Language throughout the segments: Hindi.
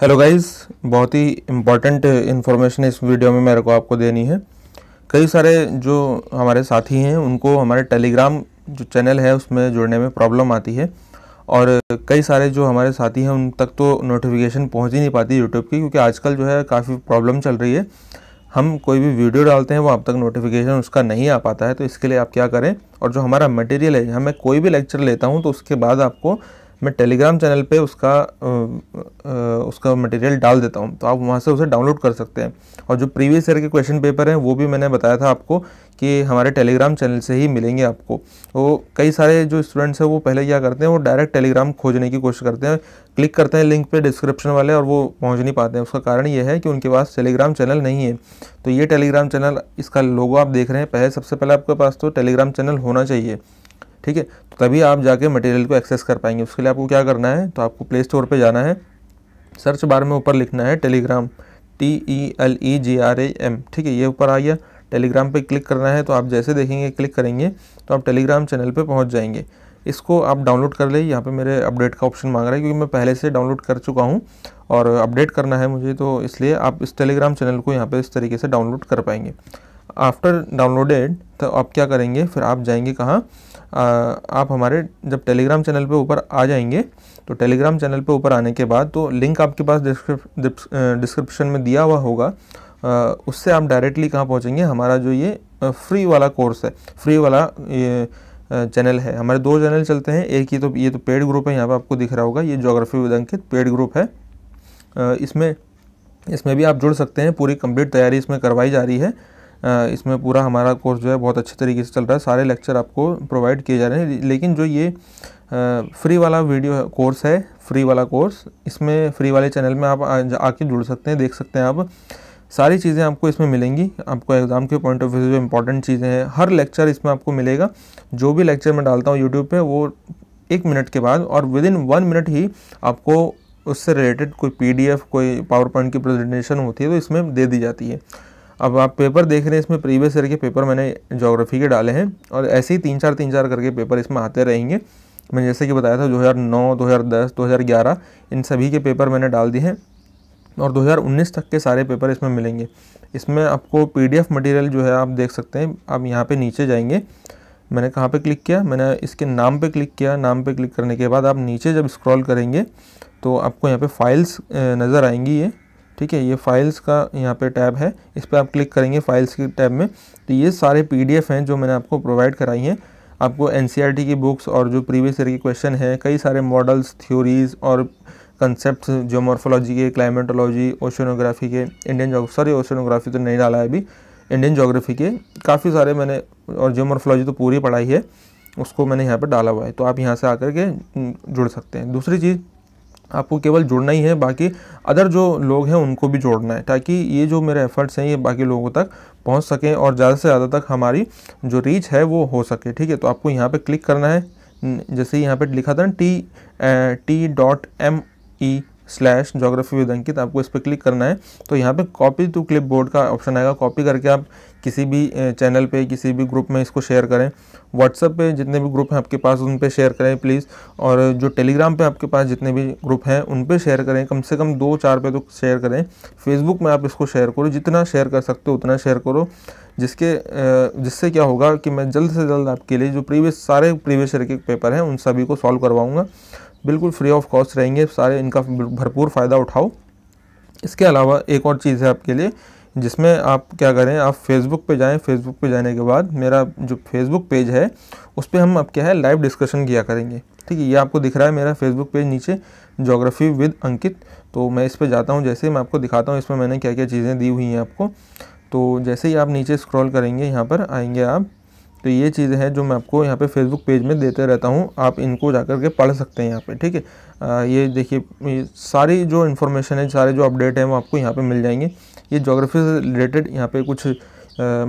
हेलो गाइस बहुत ही इम्पॉर्टेंट इन्फॉर्मेशन इस वीडियो में मेरे को आपको देनी है कई सारे जो हमारे साथी हैं उनको हमारे टेलीग्राम जो चैनल है उसमें जुड़ने में प्रॉब्लम आती है और कई सारे जो हमारे साथी हैं उन तक तो नोटिफिकेशन पहुंच ही नहीं पाती यूट्यूब की क्योंकि आजकल जो है काफ़ी प्रॉब्लम चल रही है हम कोई भी वीडियो डालते हैं वो आप तक नोटिफिकेशन उसका नहीं आ पाता है तो इसके लिए आप क्या करें और जो हमारा मटेरियल है यहाँ मैं कोई भी लेक्चर लेता हूँ तो उसके बाद आपको मैं टेलीग्राम चैनल पे उसका आ, आ, उसका मटेरियल डाल देता हूँ तो आप वहाँ से उसे डाउनलोड कर सकते हैं और जो प्रीवियस ईयर के क्वेश्चन पेपर हैं वो भी मैंने बताया था आपको कि हमारे टेलीग्राम चैनल से ही मिलेंगे आपको तो कई सारे जो स्टूडेंट्स हैं वो पहले क्या करते हैं वो डायरेक्ट टेलीग्राम खोजने की कोशिश करते हैं क्लिक करते हैं लिंक पर डिस्क्रिप्शन वाले और वो पहुँच नहीं पाते हैं उसका कारण ये है कि उनके पास टेलीग्राम चैनल नहीं है तो ये टेलीग्राम चैनल इसका लोगो आप देख रहे हैं पहले सबसे पहले आपके पास तो टेलीग्राम चैनल होना चाहिए ठीक है तो तभी आप जाके मटेरियल को एक्सेस कर पाएंगे उसके लिए आपको क्या करना है तो आपको प्ले स्टोर पर जाना है सर्च बार में ऊपर लिखना है Telegram T E L E G R A M ठीक है ये ऊपर आ गया टेलीग्राम पे क्लिक करना है तो आप जैसे देखेंगे क्लिक करेंगे तो आप टेलीग्राम चैनल पे पहुंच जाएंगे इसको आप डाउनलोड कर ले यहाँ पे मेरे अपडेट का ऑप्शन मांग रहा है क्योंकि मैं पहले से डाउनलोड कर चुका हूँ और अपडेट करना है मुझे तो इसलिए आप इस टेलीग्राम चैनल को यहाँ पर इस तरीके से डाउनलोड कर पाएंगे आफ्टर डाउनलोडेड तो आप क्या करेंगे फिर आप जाएंगे कहाँ आप हमारे जब टेलीग्राम चैनल पे ऊपर आ जाएंगे तो टेलीग्राम चैनल पे ऊपर आने के बाद तो लिंक आपके पास डिस्क्रिप्शन में दिया हुआ होगा आ, उससे आप डायरेक्टली कहाँ पहुँचेंगे हमारा जो ये फ्री वाला कोर्स है फ्री वाला ये चैनल है हमारे दो चैनल चलते हैं एक ही तो ये तो पेड ग्रुप है यहाँ पर आपको दिख रहा होगा ये geography with Ankit paid group है इसमें इसमें भी आप जुड़ सकते हैं पूरी कंप्लीट तैयारी इसमें करवाई जा रही है इसमें पूरा हमारा कोर्स जो है बहुत अच्छे तरीके से चल रहा है सारे लेक्चर आपको प्रोवाइड किए जा रहे हैं लेकिन जो ये फ्री वाला वीडियो कोर्स है फ्री वाला कोर्स इसमें फ्री वाले चैनल में आप आके जुड़ सकते हैं देख सकते हैं आप सारी चीज़ें आपको इसमें मिलेंगी आपको एग्ज़ाम के पॉइंट ऑफ व्यू जो इंपॉर्टेंट चीज़ें हैं हर लेक्चर इसमें आपको मिलेगा जो भी लेक्चर मैं डालता हूँ यूट्यूब पे वो एक मिनट के बाद और विद इन वन मिनट ही आपको उससे रिलेटेड कोई पीडीएफ कोई पावर पॉइंट की प्रेजेंटेशन होती है तो इसमें दे दी जाती है अब आप पेपर देख रहे हैं इसमें प्रीवियस ईयर के पेपर मैंने जोग्राफी के डाले हैं और ऐसे ही तीन चार तीन चार करके पेपर इसमें आते रहेंगे मैंने जैसे कि बताया था 2009, 2010, 2011 इन सभी के पेपर मैंने डाल दिए हैं और 2019 तक के सारे पेपर इसमें मिलेंगे इसमें आपको एफ़ मटेरियल जो है आप देख सकते हैं आप यहाँ पर नीचे जाएंगे मैंने कहाँ पर क्लिक किया मैंने इसके नाम पर क्लिक किया नाम पर क्लिक करने के बाद आप नीचे जब स्क्रॉल करेंगे तो आपको यहाँ पे फाइल्स नज़र आएंगी ये ठीक है ये फाइल्स का यहाँ पे टैब है इस पर आप क्लिक करेंगे फाइल्स की टैब में तो ये सारे पीडीएफ हैं जो मैंने आपको प्रोवाइड कराई हैं आपको एन e की बुक्स और जो प्रीवियस ईयर के क्वेश्चन हैं कई सारे मॉडल्स थ्योरीज और कंसेप्ट जोमॉर्फोलॉजी के क्लाइमेटोलॉजी ओशनोग्राफी के इंडियन सॉरी ओशनोग्राफी तो नहीं डाला है अभी इंडियन जोग्राफी के काफ़ी सारे मैंने और जोमॉर्फोलॉजी तो पूरी पढ़ाई है उसको मैंने यहाँ पर डाला हुआ है तो आप यहाँ से आकर के जुड़ सकते हैं दूसरी चीज़ आपको केवल जुड़ना ही है बाकी अदर जो लोग हैं उनको भी जोड़ना है ताकि ये जो मेरे एफ़र्ट्स हैं ये बाकी लोगों तक पहुंच सकें और ज़्यादा से ज़्यादा तक हमारी जो रीच है वो हो सके ठीक है तो आपको यहाँ पे क्लिक करना है जैसे यहाँ पे लिखा था ना T A, T dot M E slash geography with Ankit आपको इस पर क्लिक करना है तो यहाँ पे कॉपी टू क्लिप बोर्ड का ऑप्शन आएगा कॉपी करके आप किसी भी चैनल पे किसी भी ग्रुप में इसको शेयर करें व्हाट्सअप पे जितने भी ग्रुप हैं आपके पास उन पे शेयर करें प्लीज़ और जो टेलीग्राम पे आपके पास जितने भी ग्रुप हैं उन पे शेयर करें कम से कम दो चार पे तो शेयर करें फेसबुक में आप इसको शेयर करो जितना शेयर कर सकते हो उतना शेयर करो जिसके जिससे क्या होगा कि मैं जल्द से जल्द आपके लिए जो प्रीवियस सारे प्रीवियस ईयर के पेपर हैं उन सभी को सॉल्व करवाऊँगा बिल्कुल फ्री ऑफ कॉस्ट रहेंगे सारे इनका भरपूर फ़ायदा उठाओ इसके अलावा एक और चीज़ है आपके लिए जिसमें आप क्या करें आप फेसबुक पे जाएं फेसबुक पे जाने के बाद मेरा जो फेसबुक पेज है उस पर हम अब क्या है लाइव डिस्कशन किया करेंगे ठीक है ये आपको दिख रहा है मेरा फेसबुक पेज नीचे जोग्राफी विद अंकित तो मैं इस पर जाता हूँ जैसे मैं आपको दिखाता हूँ इसमें मैंने क्या क्या चीज़ें दी हुई हैं आपको तो जैसे ही आप नीचे स्क्रॉल करेंगे यहाँ पर आएंगे आप तो ये चीज़ें हैं जो मैं आपको यहाँ पे फेसबुक पेज में देते रहता हूँ आप इनको जा कर के पढ़ सकते हैं यहाँ पे ठीक है ये देखिए सारी जो इन्फॉर्मेशन है सारे जो अपडेट हैं वो आपको यहाँ पे मिल जाएंगे ये जोग्राफी से रिलेटेड यहाँ पे कुछ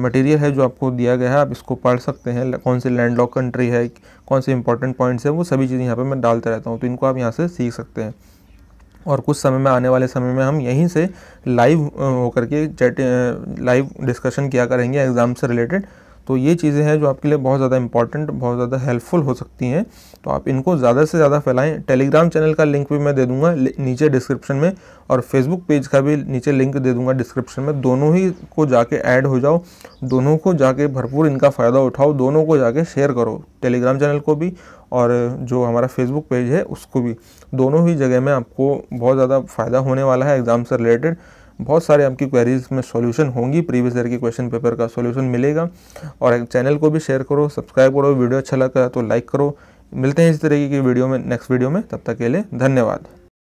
मटेरियल है जो आपको दिया गया है आप इसको पढ़ सकते हैं कौन सी लैंड लॉक कंट्री है कौन से इंपॉर्टेंट पॉइंट्स हैं वो सभी चीज़ें यहाँ पर मैं डालते रहता हूँ तो इनको आप यहाँ से सीख सकते हैं और कुछ समय में आने वाले समय में हम यहीं से लाइव होकर के चैट लाइव डिस्कशन किया करेंगे एग्ज़ाम से रिलेटेड तो ये चीज़ें हैं जो आपके लिए बहुत ज़्यादा इंपॉर्टेंट बहुत ज़्यादा हेल्पफुल हो सकती हैं तो आप इनको ज़्यादा से ज़्यादा फैलाएं टेलीग्राम चैनल का लिंक भी मैं दे दूंगा नीचे डिस्क्रिप्शन में और फेसबुक पेज का भी नीचे लिंक दे दूंगा डिस्क्रिप्शन में दोनों ही को जाके ऐड हो जाओ दोनों को जाके भरपूर इनका फ़ायदा उठाओ दोनों को जाके शेयर करो टेलीग्राम चैनल को भी और जो हमारा फेसबुक पेज है उसको भी दोनों ही जगह में आपको बहुत ज़्यादा फ़ायदा होने वाला है एग्ज़ाम से रिलेटेड बहुत सारे आपकी क्वेरीज में सॉल्यूशन होंगी प्रीवियस ईयर के क्वेश्चन पेपर का सॉल्यूशन मिलेगा और चैनल को भी शेयर करो सब्सक्राइब करो वीडियो अच्छा लगा तो लाइक करो मिलते हैं इस तरीके की वीडियो में नेक्स्ट वीडियो में तब तक के लिए धन्यवाद